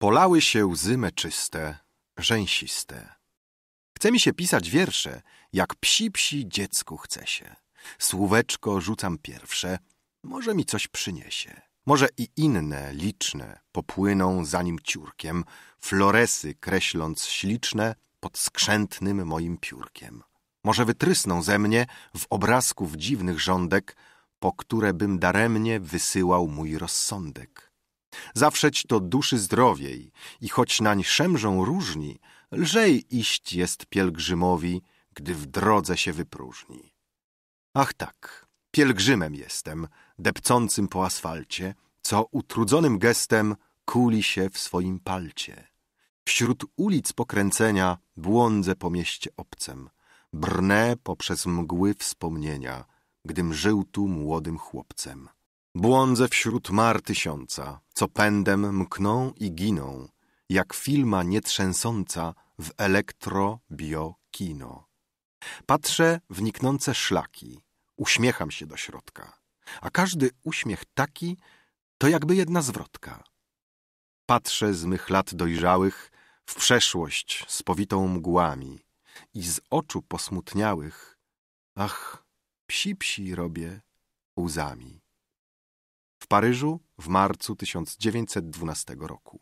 Polały się łzy meczyste, rzęsiste. Chce mi się pisać wiersze, jak psi psi dziecku chce się. Słóweczko rzucam pierwsze, może mi coś przyniesie. Może i inne, liczne, popłyną za nim ciurkiem, floresy kreśląc śliczne pod skrzętnym moim piórkiem. Może wytrysną ze mnie w obrazków dziwnych rządek, po które bym daremnie wysyłał mój rozsądek. Zawszeć to duszy zdrowiej i choć nań szemrzą różni, lżej iść jest pielgrzymowi, gdy w drodze się wypróżni. Ach tak, pielgrzymem jestem, depcącym po asfalcie, co utrudzonym gestem kuli się w swoim palcie. Wśród ulic pokręcenia błądzę po mieście obcem, brnę poprzez mgły wspomnienia, gdym żył tu młodym chłopcem. Błądzę wśród mar tysiąca, co pędem mkną i giną, jak filma nietrzęsąca w elektrobiokino. Patrzę w niknące szlaki, uśmiecham się do środka, a każdy uśmiech taki to jakby jedna zwrotka. Patrzę z mych lat dojrzałych w przeszłość z powitą mgłami i z oczu posmutniałych, ach, psi psi robię łzami w Paryżu w marcu 1912 roku.